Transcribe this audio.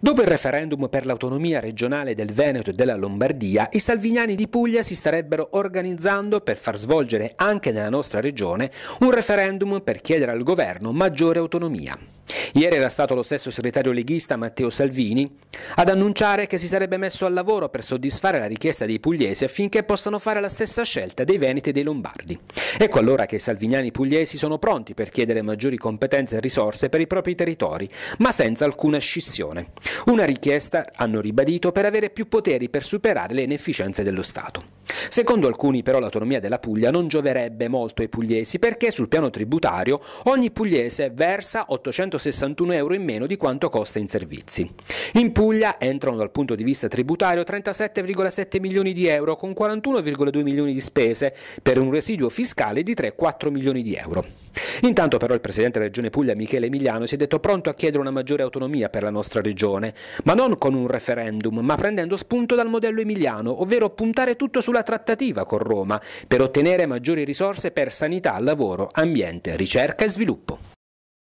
Dopo il referendum per l'autonomia regionale del Veneto e della Lombardia, i salvignani di Puglia si starebbero organizzando per far svolgere anche nella nostra regione un referendum per chiedere al governo maggiore autonomia. Ieri era stato lo stesso segretario leghista Matteo Salvini ad annunciare che si sarebbe messo al lavoro per soddisfare la richiesta dei pugliesi affinché possano fare la stessa scelta dei veneti e dei lombardi. Ecco allora che i salviniani pugliesi sono pronti per chiedere maggiori competenze e risorse per i propri territori, ma senza alcuna scissione. Una richiesta, hanno ribadito, per avere più poteri per superare le inefficienze dello Stato. Secondo alcuni però l'autonomia della Puglia non gioverebbe molto ai pugliesi perché sul piano tributario ogni pugliese versa 861 euro in meno di quanto costa in servizi. In Puglia entrano dal punto di vista tributario 37,7 milioni di euro con 41,2 milioni di spese per un residuo fiscale di 3-4 milioni di euro. Intanto però il Presidente della Regione Puglia Michele Emiliano si è detto pronto a chiedere una maggiore autonomia per la nostra regione, ma non con un referendum, ma prendendo spunto dal modello emiliano, ovvero puntare tutto sulla sulla trattativa con Roma per ottenere maggiori risorse per sanità, lavoro, ambiente, ricerca e sviluppo.